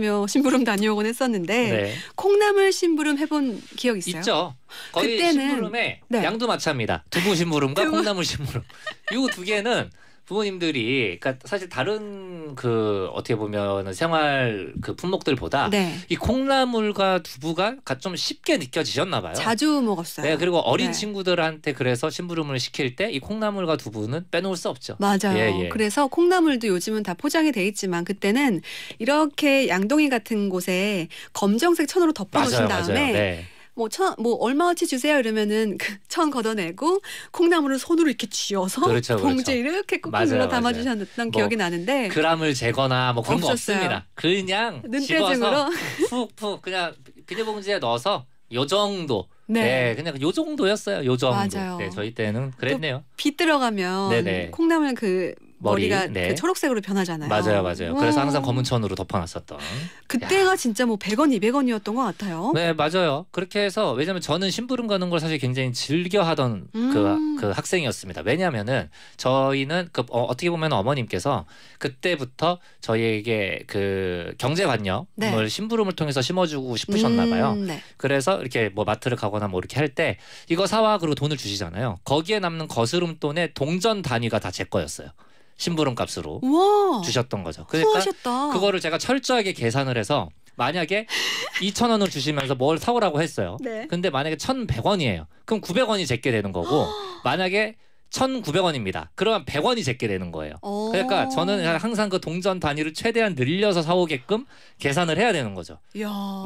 며 뭐 심부름 다녀오곤 했었는데 네. 콩나물 심부름 해본 기억 있어요? 있죠. 거의 그때는... 심부름에 네. 양도 마차입니다. 두부 심부름과 콩나물 심부름. 이 두 개는 부모님들이 그러니까 사실 다른 그 어떻게 보면 생활 그 품목들보다 네. 이 콩나물과 두부가 좀 쉽게 느껴지셨나 봐요. 자주 먹었어요. 네, 그리고 어린 네. 친구들한테 그래서 심부름을 시킬 때 이 콩나물과 두부는 빼놓을 수 없죠. 맞아요. 예, 예. 그래서 콩나물도 요즘은 다 포장이 돼 있지만 그때는 이렇게 양동이 같은 곳에 검정색 천으로 덮어 놓으신 다음에 네. 뭐, 천, 뭐, 얼마어치 주세요? 이러면은 그 천 걷어내고, 콩나물을 손으로 이렇게 쥐어서 그렇죠, 봉지 그렇죠. 이렇게 꾹꾹 눌러 담아주셨던 뭐 기억이 나는데. 그람을 재거나 뭐 그런 없었어요. 거 없습니다. 그냥 눈대중으로 푹푹 그냥 비닐봉지에 넣어서 요 정도. 네. 네. 그냥 요 정도였어요. 요 정도. 맞아요. 네, 저희 때는 그랬네요. 비 들어가면 네네. 콩나물 그 머리, 가 네. 그 초록색으로 변하잖아요. 맞아요, 맞아요. 와. 그래서 항상 검은 천으로 덮어놨었던. 그때가 야. 진짜 뭐 100원, 200원이었던 것 같아요. 네, 맞아요. 그렇게 해서 왜냐면 하 저는 심부름 가는 걸 사실 굉장히 즐겨하던 그 음. 그, 그 학생이었습니다. 왜냐면은 하 저희는 그 어, 떻게 보면 어머님께서 그때부터 저희에게 그 경제관념을 네. 심부름을 통해서 심어주고 싶으셨나봐요. 음, 네. 그래서 이렇게 뭐 마트를 가거나 뭐 이렇게 할 때 이거 사와 그리고 돈을 주시잖아요. 거기에 남는 거스름 돈의 동전 단위가 다 제 거였어요. 심부름 값으로 우와, 주셨던 거죠. 그러니까 수하셨다 그거를 제가 철저하게 계산을 해서 만약에 2천 원을 주시면서 뭘 사오라고 했어요. 네. 근데 만약에 1,100원이에요. 그럼 900원이 제게 되는 거고 만약에 1,900원입니다. 그러면 100원이 제게 되는 거예요. 어. 그러니까 저는 항상 그 동전 단위를 최대한 늘려서 사오게끔 계산을 해야 되는 거죠.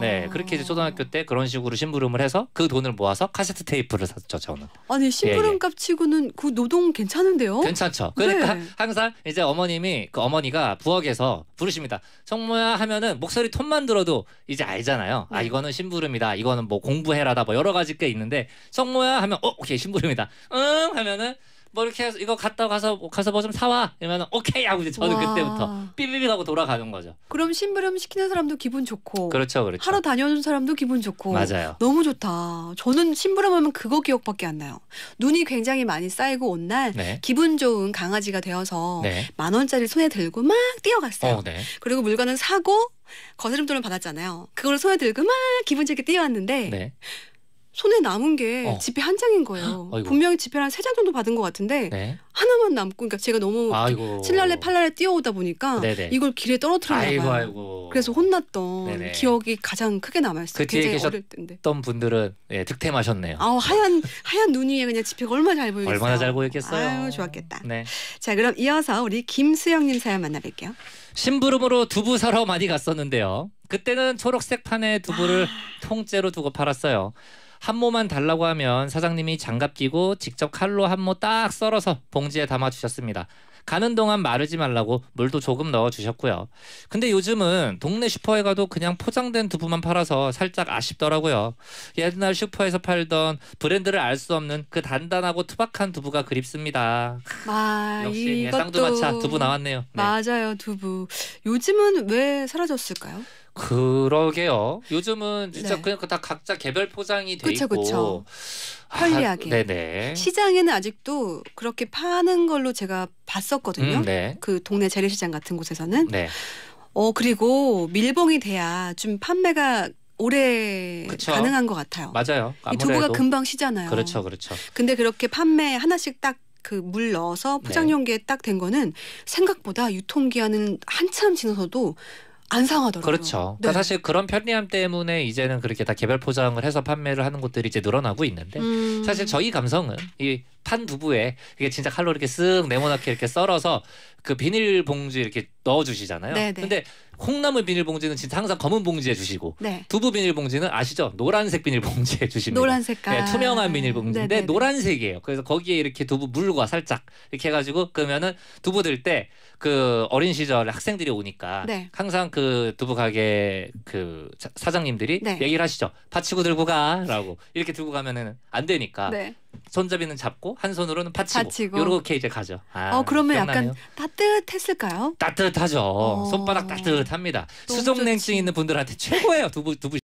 네, 그렇게 이제 초등학교 때 그런 식으로 심부름을 해서 그 돈을 모아서 카세트 테이프를 샀죠, 저는. 아니, 예, 심부름 예, 값 치고는 그 노동 괜찮은데요? 괜찮죠. 그러니까 네. 항상 이제 어머님이 그 어머니가 부엌에서 부르십니다. 성모야 하면은 목소리 톤만 들어도 이제 알잖아요. 아, 네. 아, 이거는 심부름이다. 이거는 뭐 공부해라다. 뭐 여러 가지 게 있는데 성모야 하면 어, 오케이, 심부름이다. 응 하면은 뭐 이렇게 해서 이거 갔다 가서 가서 뭐 좀 사와 이러면 오케이 하고 이제 저는 와. 그때부터 삐삐삐 하고 돌아가는 거죠. 그럼 심부름 시키는 사람도 기분 좋고 그렇죠 그렇죠. 하러 다녀오는 사람도 기분 좋고 맞아요. 너무 좋다. 저는 심부름하면 그거 기억밖에 안 나요. 눈이 굉장히 많이 쌓이고 온날 네. 기분 좋은 강아지가 되어서 네. 만 원짜리 손에 들고 막 뛰어갔어요. 어, 네. 그리고 물건을 사고 거스름돈을 받았잖아요. 그걸 손에 들고 막 기분 좋게 뛰어왔는데 네. 손에 남은 게 어. 지폐 한 장인 거예요. 아, 아이고. 분명히 지폐한세장 정도 받은 것 같은데 네. 하나만 남고 그러니까 제가 너무 칠랄레 팔랄레 뛰어오다 보니까 네네. 이걸 길에 떨어뜨렸나 아이고, 아이고. 그래서 혼났던 네네. 기억이 가장 크게 남아있어요. 그 뒤에 계셨던 분들은 예, 득템하셨네요. 아우 하얀 하얀 눈위 그냥 지폐가 얼마나 잘 보이겠어요. 얼마나 잘 보였겠어요. 아유 좋았겠다. 네. 자 그럼 이어서 우리 김수영님 사연 만나뵐게요. 심부름으로 두부 사러 많이 갔었는데요. 그때는 초록색 판에 두부를 아. 통째로 두고 팔았어요. 한모만 달라고 하면 사장님이 장갑 끼고 직접 칼로 한모 딱 썰어서 봉지에 담아 주셨습니다. 가는 동안 마르지 말라고 물도 조금 넣어 주셨고요. 근데 요즘은 동네 슈퍼에 가도 그냥 포장된 두부만 팔아서 살짝 아쉽더라고요. 옛날 슈퍼에서 팔던 브랜드를 알 수 없는 그 단단하고 투박한 두부가 그립습니다. 아, 역시 예, 쌍두마차 두부 나왔네요. 네. 맞아요, 두부. 요즘은 왜 사라졌을까요? 그러게요. 요즘은 네. 진짜 네. 그냥 다 각자 개별 포장이 돼 그쵸, 있고 그쵸. 편리하게. 아, 네네. 시장에는 아직도 그렇게 파는 걸로 제가 봤었거든요. 음, 네. 그 동네 재래시장 같은 곳에서는. 네. 어 그리고 밀봉이 돼야 좀 판매가 오래 그쵸. 가능한 것 같아요. 맞아요. 이 두부가 금방 시잖아요 그렇죠, 그렇죠. 근데 그렇게 판매 하나씩 딱 그 물 넣어서 포장 네. 용기에 네. 딱된 거는 생각보다 유통기한은 한참 지나서도 안 상하더라고요. 그렇죠. 그러니까 네. 그러니까 사실 그런 편리함 때문에 이제는 그렇게 다 개별 포장을 해서 판매를 하는 곳들이 이제 늘어나고 있는데 음... 사실 저희 감성은 이 판 두부에 이게 진짜 칼로리 이렇게 쓱 네모나게 이렇게 썰어서 그 비닐봉지 이렇게 넣어주시잖아요. 네네. 네. 근데 콩나물 비닐봉지는 진짜 항상 검은 봉지에 주시고 네. 두부 비닐봉지는 아시죠? 노란색 비닐봉지에 주십니다. 노란 색깔. 네, 투명한 비닐봉지인데 네네네. 네, 네. 노란색이에요. 그래서 거기에 이렇게 두부 물과 살짝 이렇게 해가지고 그러면은 두부 들 때 그 어린 시절 학생들이 오니까 네. 항상 그 두부 가게 그 사장님들이 얘기를 하시죠. 받치고 들고 가라고 이렇게 들고 가면은 안 되니까 손잡이는 잡고 한 손으로는 받치고, 받치고. 이렇게 이제 가죠. 아, 어 그러면 기억나네요. 약간 따뜻했을까요? 따뜻하죠. 어. 손바닥 따뜻합니다. 수족 냉증 있는 분들한테 최고예요. 두부 두부.